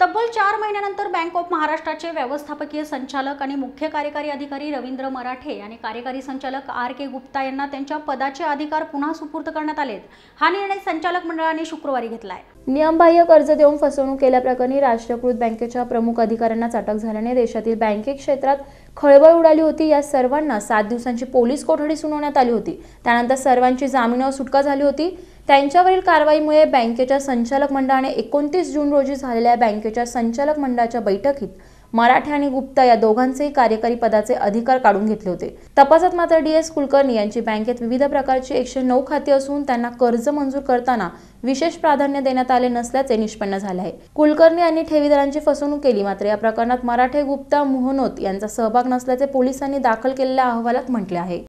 तब्बल चार महिन्यानंतर बँक ऑफ महाराष्ट्राचे व्यवस्थापकीय संचालक आणि मुख्य कार्यकारी अधिकारी रवींद्र मराठे आणि कार्यकारी संचालक आर के गुप्ता यांना त्यांच्या पदाचे अधिकार पुन्हा सुपूर्द करण्यात आलेत हा निर्णय संचालक मंडळाने शुक्रवारी घेतलाय नियमबाह्य कर्ज देऊन फसवणूक केल्याप्रकरणी राष्ट्रीयकृत बँकेच्या प्रमुख अधिकाऱ्यांनाच अटक झाल्याने देशातील बँकिंग क्षेत्रात खळबळ उडाली होती या सर्वांना सात दिवसांची पोलीस कोठडी सुनावण्यात आली होती त्यानंतर सर्वांची जामिनावर सुटका झाली होती त्यांच्यावरील कारवाईमुळे बँकेच्या संचालक मंडळाने एकोणतीस जून रोजी झालेल्या बँकेच्या संचालक मंडळाच्या बैठकीत मराठे आणि गुप्ता या दोघांचेही कार्यकारी पदाचे अधिकार काढून घेतले होते तपासात मात्र डी एस कुलकर्णी यांची बँकेत विविध प्रकारची एकशे नऊ खाती असून त्यांना कर्ज मंजूर करताना विशेष प्राधान्य देण्यात आले नसल्याचे निष्पन्न झाले आहे कुलकर्णी यांनी ठेवीदारांची फसवणूक केली मात्र या प्रकरणात मराठे गुप्ता मोहनोत यांचा सहभाग नसल्याचे पोलिसांनी दाखल केलेल्या अहवालात म्हटले आहे